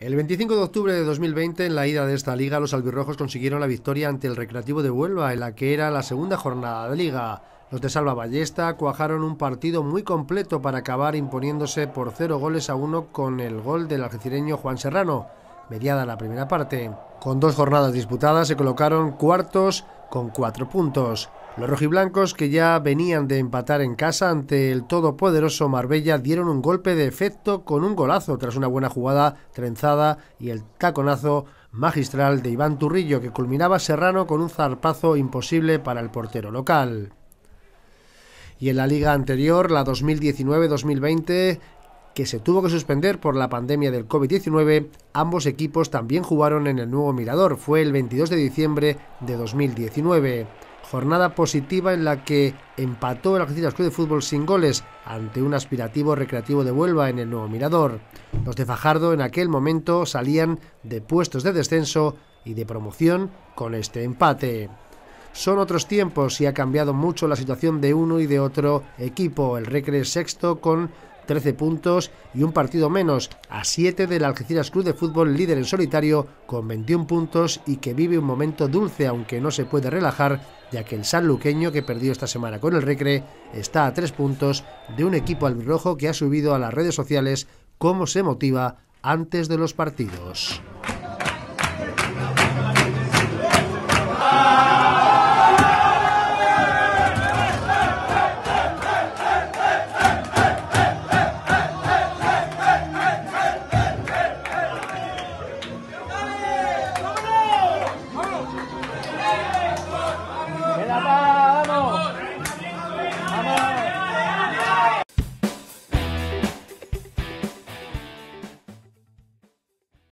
El 25 de octubre de 2020, en la ida de esta liga, los albirrojos consiguieron la victoria ante el Recreativo de Huelva, en la que era la segunda jornada de liga. Los de Salva Ballesta cuajaron un partido muy completo para acabar imponiéndose por 0 goles a uno con el gol del algecireño Juan Serrano, mediada la primera parte. Con dos jornadas disputadas se colocaron cuartos con cuatro puntos. Los rojiblancos, que ya venían de empatar en casa ante el todopoderoso Marbella, dieron un golpe de efecto con un golazo tras una buena jugada trenzada y el taconazo magistral de Iván Turrillo, que culminaba Serrano con un zarpazo imposible para el portero local. Y en la liga anterior, la 2019-2020, que se tuvo que suspender por la pandemia del COVID-19, ambos equipos también jugaron en el nuevo Mirador, fue el 22 de diciembre de 2019. Jornada positiva en la que empató el oficina Club de Fútbol sin goles ante un aspirativo recreativo de Huelva en el nuevo Mirador. Los de Fajardo en aquel momento salían de puestos de descenso y de promoción con este empate. Son otros tiempos y ha cambiado mucho la situación de uno y de otro equipo. El Recre sexto con 13 puntos y un partido menos, a 7 del Algeciras Club de Fútbol líder en solitario con 21 puntos y que vive un momento dulce aunque no se puede relajar, ya que el sanluqueño que perdió esta semana con el Recre está a 3 puntos de un equipo albirrojo que ha subido a las redes sociales cómo se motiva antes de los partidos.